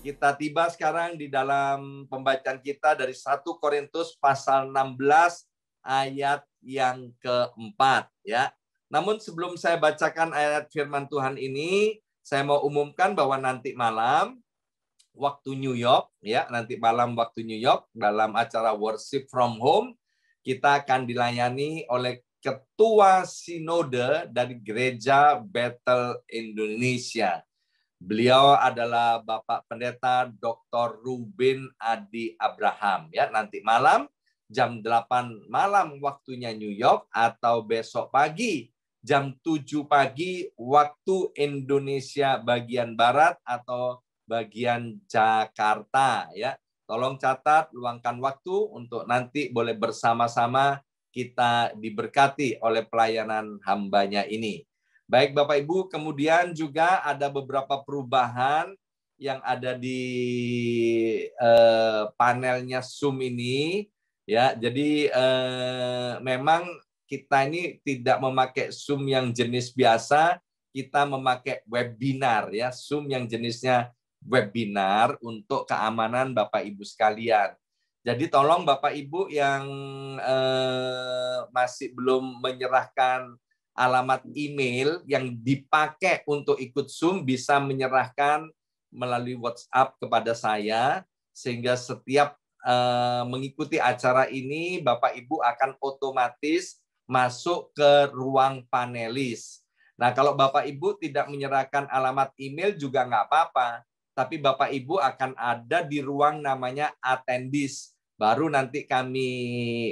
Kita tiba sekarang di dalam pembacaan kita dari 1 Korintus pasal 16 ayat yang keempat ya. Namun sebelum saya bacakan ayat firman Tuhan ini, saya mau umumkan bahwa nanti malam waktu New York ya, nanti malam waktu New York dalam acara worship from home kita akan dilayani oleh ketua sinode dari gereja Battle Indonesia. Beliau adalah Bapak Pendeta Dr. Rubin Adi Abraham ya nanti malam jam 8 malam waktunya New York atau besok pagi jam 7 pagi waktu Indonesia bagian barat atau bagian Jakarta ya. Tolong catat luangkan waktu untuk nanti boleh bersama-sama kita diberkati oleh pelayanan hambanya ini. Baik Bapak Ibu, kemudian juga ada beberapa perubahan yang ada di eh, panelnya Zoom ini ya. Jadi eh, memang kita ini tidak memakai Zoom yang jenis biasa, kita memakai webinar ya, Zoom yang jenisnya webinar untuk keamanan Bapak Ibu sekalian. Jadi tolong Bapak Ibu yang eh, masih belum menyerahkan alamat email yang dipakai untuk ikut Zoom bisa menyerahkan melalui WhatsApp kepada saya sehingga setiap uh, mengikuti acara ini Bapak Ibu akan otomatis masuk ke ruang panelis. Nah, kalau Bapak Ibu tidak menyerahkan alamat email juga nggak apa-apa, tapi Bapak Ibu akan ada di ruang namanya attendees. Baru nanti kami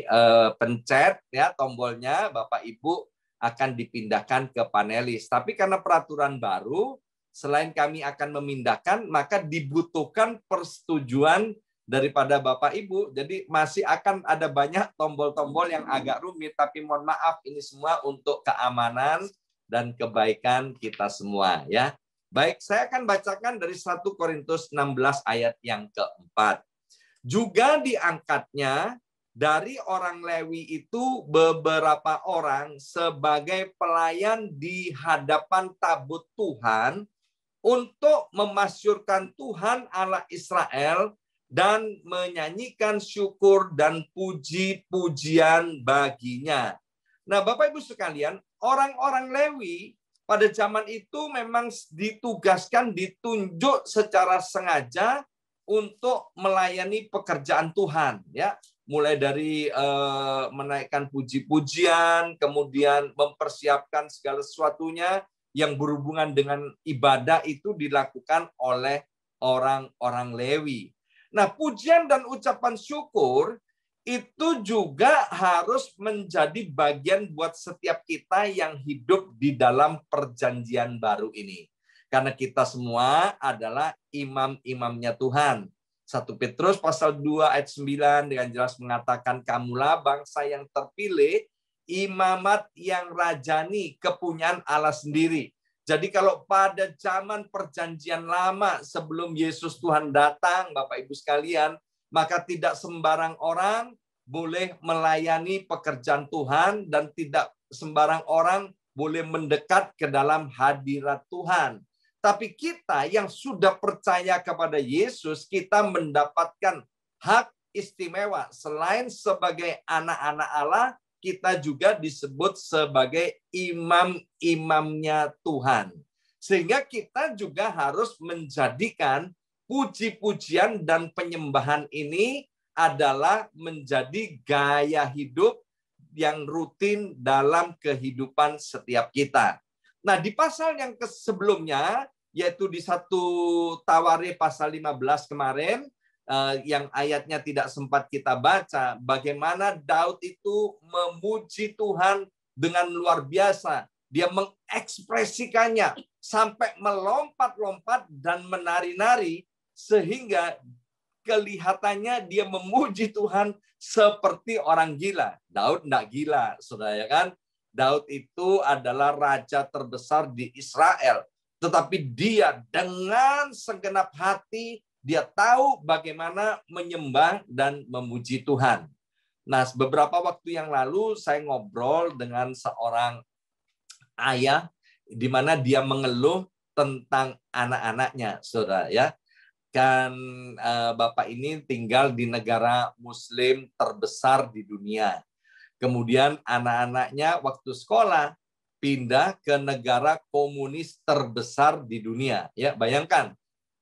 eh, pencet ya tombolnya Bapak Ibu akan dipindahkan ke panelis. Tapi karena peraturan baru, selain kami akan memindahkan, maka dibutuhkan persetujuan daripada Bapak Ibu. Jadi masih akan ada banyak tombol-tombol yang agak rumit, tapi mohon maaf ini semua untuk keamanan dan kebaikan kita semua ya. Baik, saya akan bacakan dari 1 Korintus 16 ayat yang keempat. Juga diangkatnya dari orang Lewi itu beberapa orang sebagai pelayan di hadapan tabut Tuhan untuk memasyurkan Tuhan Allah Israel dan menyanyikan syukur dan puji-pujian baginya. Nah, Bapak Ibu sekalian, orang-orang Lewi pada zaman itu memang ditugaskan, ditunjuk secara sengaja untuk melayani pekerjaan Tuhan, ya mulai dari uh, menaikkan puji-pujian, kemudian mempersiapkan segala sesuatunya yang berhubungan dengan ibadah itu dilakukan oleh orang-orang Lewi. Nah, pujian dan ucapan syukur itu juga harus menjadi bagian buat setiap kita yang hidup di dalam perjanjian baru ini. Karena kita semua adalah imam-imamnya Tuhan. 1 Petrus pasal 2 ayat 9 dengan jelas mengatakan kamulah bangsa yang terpilih, imamat yang rajani, kepunyaan Allah sendiri. Jadi kalau pada zaman perjanjian lama sebelum Yesus Tuhan datang, Bapak Ibu sekalian, maka tidak sembarang orang boleh melayani pekerjaan Tuhan dan tidak sembarang orang boleh mendekat ke dalam hadirat Tuhan. Tapi kita yang sudah percaya kepada Yesus, kita mendapatkan hak istimewa. Selain sebagai anak-anak Allah, kita juga disebut sebagai imam-imamnya Tuhan. Sehingga kita juga harus menjadikan puji-pujian dan penyembahan ini adalah menjadi gaya hidup yang rutin dalam kehidupan setiap kita. Nah, di pasal yang sebelumnya yaitu di satu Tawari pasal 15 kemarin eh, yang ayatnya tidak sempat kita baca bagaimana Daud itu memuji Tuhan dengan luar biasa dia mengekspresikannya sampai melompat-lompat dan menari-nari sehingga kelihatannya dia memuji Tuhan seperti orang gila. Daud tidak gila, saudara ya kan? Daud itu adalah raja terbesar di Israel. Tetapi dia dengan segenap hati, dia tahu bagaimana menyembah dan memuji Tuhan. Nah, beberapa waktu yang lalu saya ngobrol dengan seorang ayah di mana dia mengeluh tentang anak-anaknya, saudara ya. Kan eh, bapak ini tinggal di negara Muslim terbesar di dunia. Kemudian anak-anaknya waktu sekolah pindah ke negara komunis terbesar di dunia. Ya, bayangkan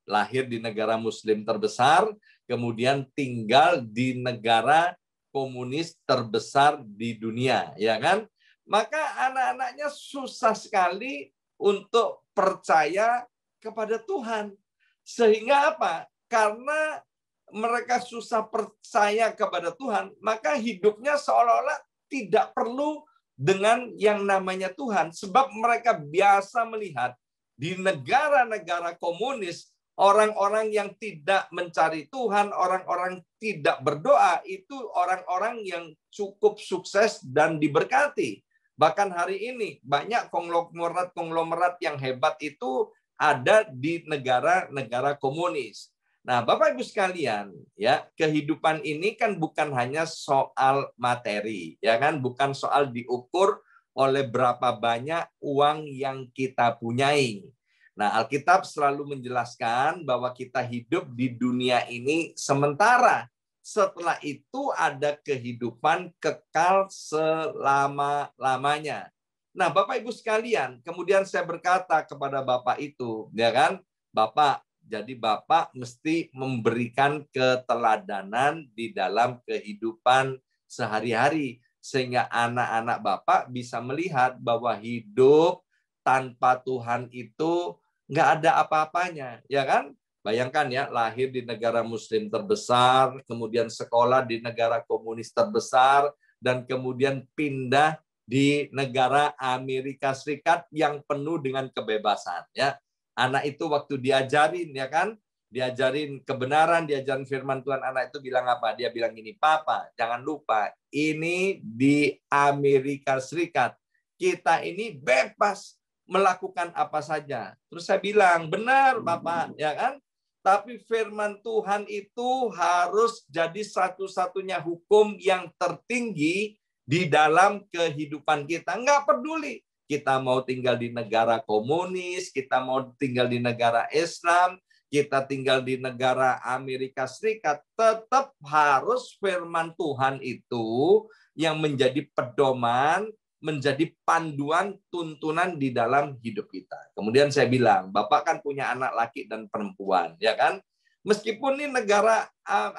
lahir di negara muslim terbesar, kemudian tinggal di negara komunis terbesar di dunia, ya kan? Maka anak-anaknya susah sekali untuk percaya kepada Tuhan. Sehingga apa? Karena mereka susah percaya kepada Tuhan, maka hidupnya seolah-olah tidak perlu dengan yang namanya Tuhan sebab mereka biasa melihat di negara-negara komunis orang-orang yang tidak mencari Tuhan, orang-orang tidak berdoa itu orang-orang yang cukup sukses dan diberkati. Bahkan hari ini banyak konglomerat-konglomerat yang hebat itu ada di negara-negara komunis. Nah, Bapak Ibu sekalian, ya, kehidupan ini kan bukan hanya soal materi, ya kan, bukan soal diukur oleh berapa banyak uang yang kita punyai. Nah, Alkitab selalu menjelaskan bahwa kita hidup di dunia ini sementara. Setelah itu ada kehidupan kekal selama-lamanya. Nah, Bapak Ibu sekalian, kemudian saya berkata kepada Bapak itu, ya kan? Bapak, jadi Bapak mesti memberikan keteladanan di dalam kehidupan sehari-hari sehingga anak-anak Bapak bisa melihat bahwa hidup tanpa Tuhan itu nggak ada apa-apanya, ya kan? Bayangkan ya, lahir di negara muslim terbesar, kemudian sekolah di negara komunis terbesar, dan kemudian pindah di negara Amerika Serikat yang penuh dengan kebebasan. Ya, Anak itu waktu diajarin ya kan, diajarin kebenaran, diajarin firman Tuhan, anak itu bilang apa? Dia bilang gini, "Papa, jangan lupa, ini di Amerika Serikat. Kita ini bebas melakukan apa saja." Terus saya bilang, "Benar, papa, ya kan? Tapi firman Tuhan itu harus jadi satu-satunya hukum yang tertinggi di dalam kehidupan kita. Enggak peduli kita mau tinggal di negara komunis, kita mau tinggal di negara Islam, kita tinggal di negara Amerika Serikat, tetap harus firman Tuhan itu yang menjadi pedoman, menjadi panduan tuntunan di dalam hidup kita. Kemudian saya bilang, Bapak kan punya anak laki dan perempuan, ya kan? Meskipun ini negara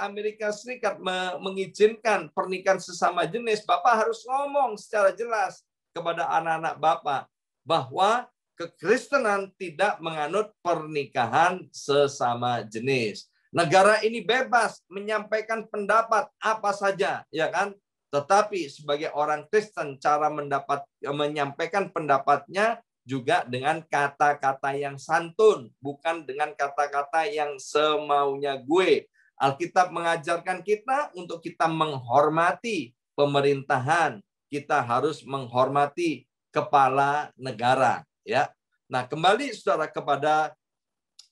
Amerika Serikat mengizinkan pernikahan sesama jenis, Bapak harus ngomong secara jelas kepada anak-anak Bapak bahwa kekristenan tidak menganut pernikahan sesama jenis. Negara ini bebas menyampaikan pendapat apa saja, ya kan? Tetapi sebagai orang Kristen cara mendapat menyampaikan pendapatnya juga dengan kata-kata yang santun, bukan dengan kata-kata yang semaunya gue. Alkitab mengajarkan kita untuk kita menghormati pemerintahan, kita harus menghormati kepala negara ya. Nah, kembali Saudara kepada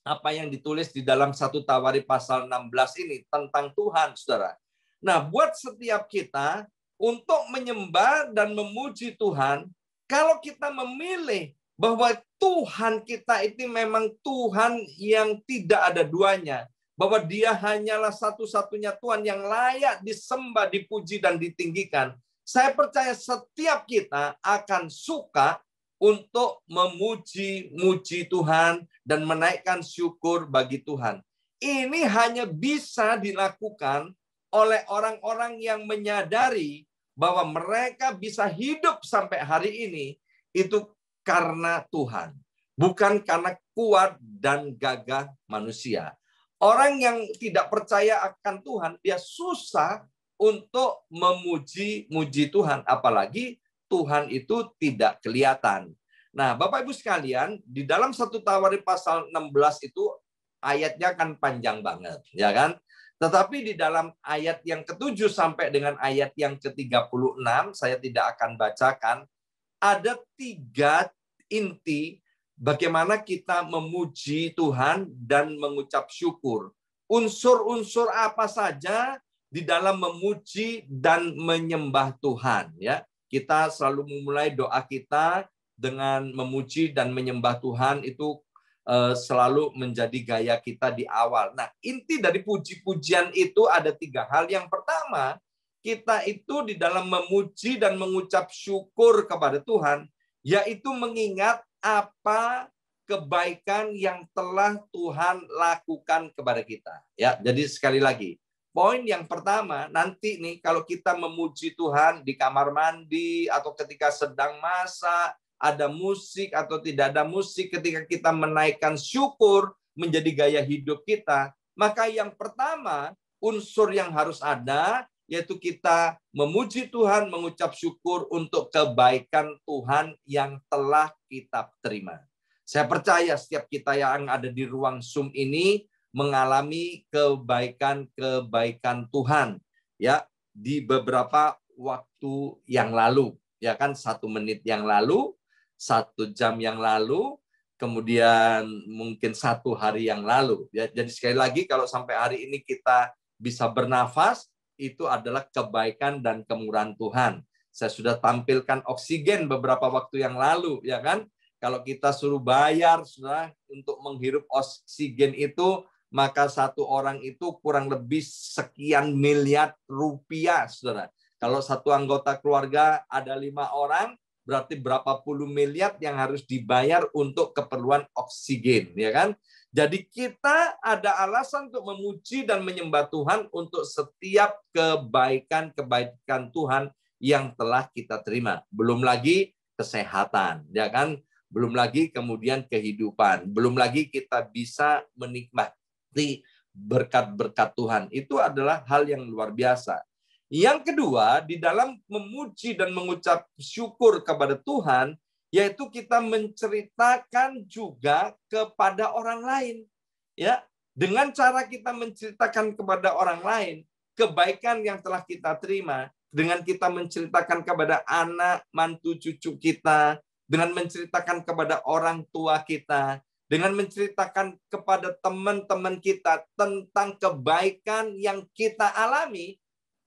apa yang ditulis di dalam satu Tawari pasal 16 ini tentang Tuhan Saudara. Nah, buat setiap kita untuk menyembah dan memuji Tuhan, kalau kita memilih bahwa Tuhan kita itu memang Tuhan yang tidak ada duanya, bahwa Dia hanyalah satu-satunya Tuhan yang layak disembah, dipuji, dan ditinggikan. Saya percaya setiap kita akan suka untuk memuji-muji Tuhan dan menaikkan syukur bagi Tuhan. Ini hanya bisa dilakukan oleh orang-orang yang menyadari bahwa mereka bisa hidup sampai hari ini itu karena Tuhan, bukan karena kuat dan gagah manusia. Orang yang tidak percaya akan Tuhan, dia susah untuk memuji-muji Tuhan. Apalagi Tuhan itu tidak kelihatan. Nah, Bapak Ibu sekalian, di dalam satu Tawarin pasal 16 itu ayatnya kan panjang banget, ya kan? Tetapi di dalam ayat yang ketujuh sampai dengan ayat yang ke-36, saya tidak akan bacakan, ada tiga inti bagaimana kita memuji Tuhan dan mengucap syukur. Unsur-unsur apa saja di dalam memuji dan menyembah Tuhan ya. Kita selalu memulai doa kita dengan memuji dan menyembah Tuhan itu eh, selalu menjadi gaya kita di awal. Nah, inti dari puji-pujian itu ada tiga hal. Yang pertama, kita itu di dalam memuji dan mengucap syukur kepada Tuhan, yaitu mengingat apa kebaikan yang telah Tuhan lakukan kepada kita. Ya, jadi sekali lagi, Poin yang pertama, nanti nih kalau kita memuji Tuhan di kamar mandi atau ketika sedang masak, ada musik atau tidak ada musik, ketika kita menaikkan syukur menjadi gaya hidup kita, maka yang pertama unsur yang harus ada yaitu kita memuji Tuhan, mengucap syukur untuk kebaikan Tuhan yang telah kita terima. Saya percaya setiap kita yang ada di ruang Zoom ini mengalami kebaikan-kebaikan Tuhan ya di beberapa waktu yang lalu ya kan satu menit yang lalu satu jam yang lalu kemudian mungkin satu hari yang lalu ya jadi sekali lagi kalau sampai hari ini kita bisa bernafas itu adalah kebaikan dan kemurahan Tuhan saya sudah tampilkan oksigen beberapa waktu yang lalu ya kan kalau kita suruh bayar sudah untuk menghirup oksigen itu maka satu orang itu kurang lebih sekian miliar rupiah, saudara. Kalau satu anggota keluarga ada lima orang, berarti berapa puluh miliar yang harus dibayar untuk keperluan oksigen, ya kan? Jadi kita ada alasan untuk memuji dan menyembah Tuhan untuk setiap kebaikan-kebaikan Tuhan yang telah kita terima. Belum lagi kesehatan, ya kan? Belum lagi kemudian kehidupan, belum lagi kita bisa menikmati mengerti berkat-berkat Tuhan. Itu adalah hal yang luar biasa. Yang kedua, di dalam memuji dan mengucap syukur kepada Tuhan, yaitu kita menceritakan juga kepada orang lain. Ya, dengan cara kita menceritakan kepada orang lain kebaikan yang telah kita terima, dengan kita menceritakan kepada anak, mantu, cucu kita, dengan menceritakan kepada orang tua kita, dengan menceritakan kepada teman-teman kita tentang kebaikan yang kita alami,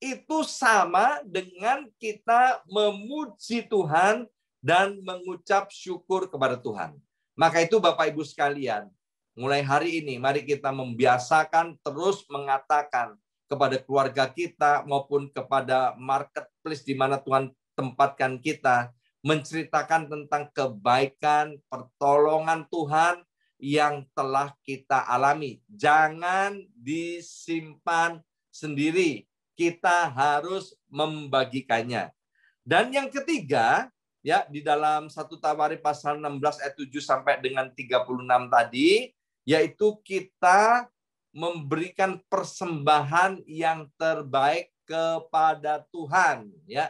itu sama dengan kita memuji Tuhan dan mengucap syukur kepada Tuhan. Maka itu Bapak Ibu sekalian, mulai hari ini mari kita membiasakan terus mengatakan kepada keluarga kita maupun kepada marketplace di mana Tuhan tempatkan kita menceritakan tentang kebaikan, pertolongan Tuhan yang telah kita alami. Jangan disimpan sendiri. Kita harus membagikannya. Dan yang ketiga, ya di dalam satu Tawari pasal 16 ayat 7 sampai dengan 36 tadi, yaitu kita memberikan persembahan yang terbaik kepada Tuhan, ya.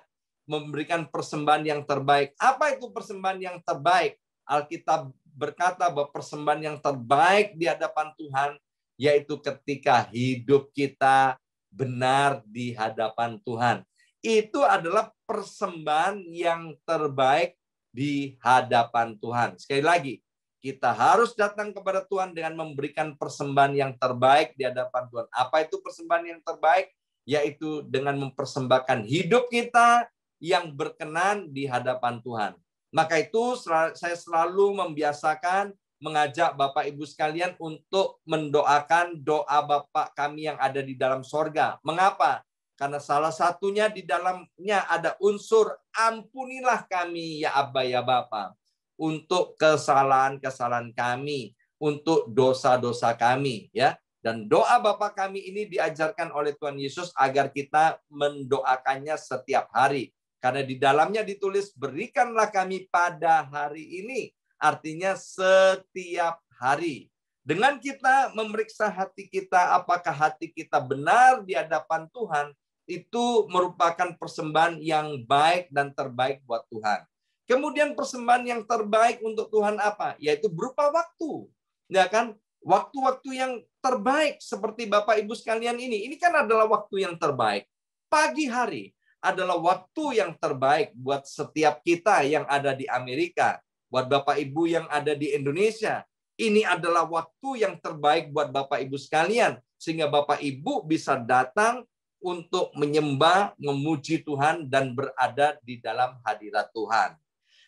Memberikan persembahan yang terbaik. Apa itu persembahan yang terbaik? Alkitab berkata bahwa persembahan yang terbaik di hadapan Tuhan yaitu ketika hidup kita benar di hadapan Tuhan. Itu adalah persembahan yang terbaik di hadapan Tuhan. Sekali lagi, kita harus datang kepada Tuhan dengan memberikan persembahan yang terbaik di hadapan Tuhan. Apa itu persembahan yang terbaik? Yaitu dengan mempersembahkan hidup kita yang berkenan di hadapan Tuhan. Maka itu saya selalu membiasakan mengajak Bapak Ibu sekalian untuk mendoakan doa Bapak kami yang ada di dalam sorga. Mengapa? Karena salah satunya di dalamnya ada unsur ampunilah kami ya Abba ya Bapa untuk kesalahan-kesalahan kami, untuk dosa-dosa kami ya. Dan doa bapak kami ini diajarkan oleh Tuhan Yesus agar kita mendoakannya setiap hari. Karena di dalamnya ditulis, berikanlah kami pada hari ini. Artinya setiap hari. Dengan kita memeriksa hati kita, apakah hati kita benar di hadapan Tuhan, itu merupakan persembahan yang baik dan terbaik buat Tuhan. Kemudian persembahan yang terbaik untuk Tuhan apa? Yaitu berupa waktu. Ya kan? Waktu-waktu yang terbaik seperti Bapak Ibu sekalian ini. Ini kan adalah waktu yang terbaik. Pagi hari adalah waktu yang terbaik buat setiap kita yang ada di Amerika, buat Bapak Ibu yang ada di Indonesia. Ini adalah waktu yang terbaik buat Bapak Ibu sekalian, sehingga Bapak Ibu bisa datang untuk menyembah, memuji Tuhan, dan berada di dalam hadirat Tuhan.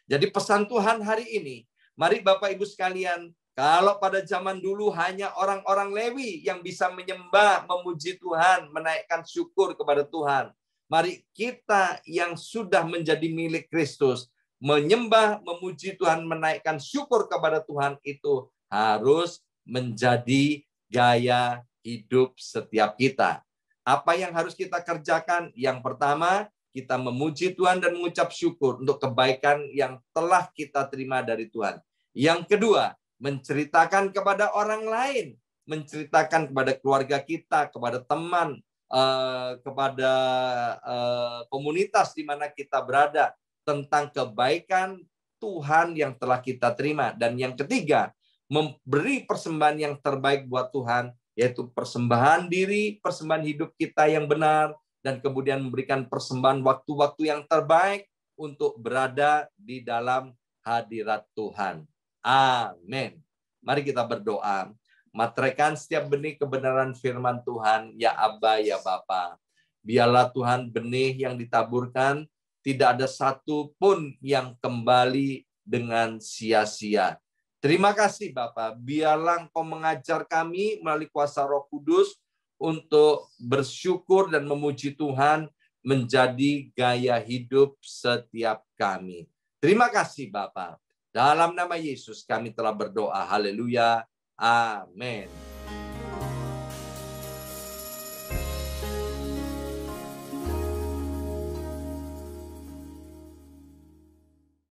Jadi, pesan Tuhan hari ini, mari Bapak Ibu sekalian, kalau pada zaman dulu hanya orang-orang Lewi yang bisa menyembah, memuji Tuhan, menaikkan syukur kepada Tuhan, Mari kita yang sudah menjadi milik Kristus, menyembah, memuji Tuhan, menaikkan syukur kepada Tuhan itu harus menjadi gaya hidup setiap kita. Apa yang harus kita kerjakan? Yang pertama, kita memuji Tuhan dan mengucap syukur untuk kebaikan yang telah kita terima dari Tuhan. Yang kedua, menceritakan kepada orang lain, menceritakan kepada keluarga kita, kepada teman, Eh, kepada eh, komunitas di mana kita berada tentang kebaikan Tuhan yang telah kita terima dan yang ketiga memberi persembahan yang terbaik buat Tuhan yaitu persembahan diri, persembahan hidup kita yang benar dan kemudian memberikan persembahan waktu-waktu yang terbaik untuk berada di dalam hadirat Tuhan. Amin. Mari kita berdoa. Matrekan setiap benih kebenaran firman Tuhan, ya Abba, ya Bapa. Biarlah Tuhan benih yang ditaburkan, tidak ada satu pun yang kembali dengan sia-sia. Terima kasih Bapak, biarlah Engkau mengajar kami melalui kuasa roh kudus untuk bersyukur dan memuji Tuhan menjadi gaya hidup setiap kami. Terima kasih Bapak. Dalam nama Yesus kami telah berdoa. Haleluya. Amen.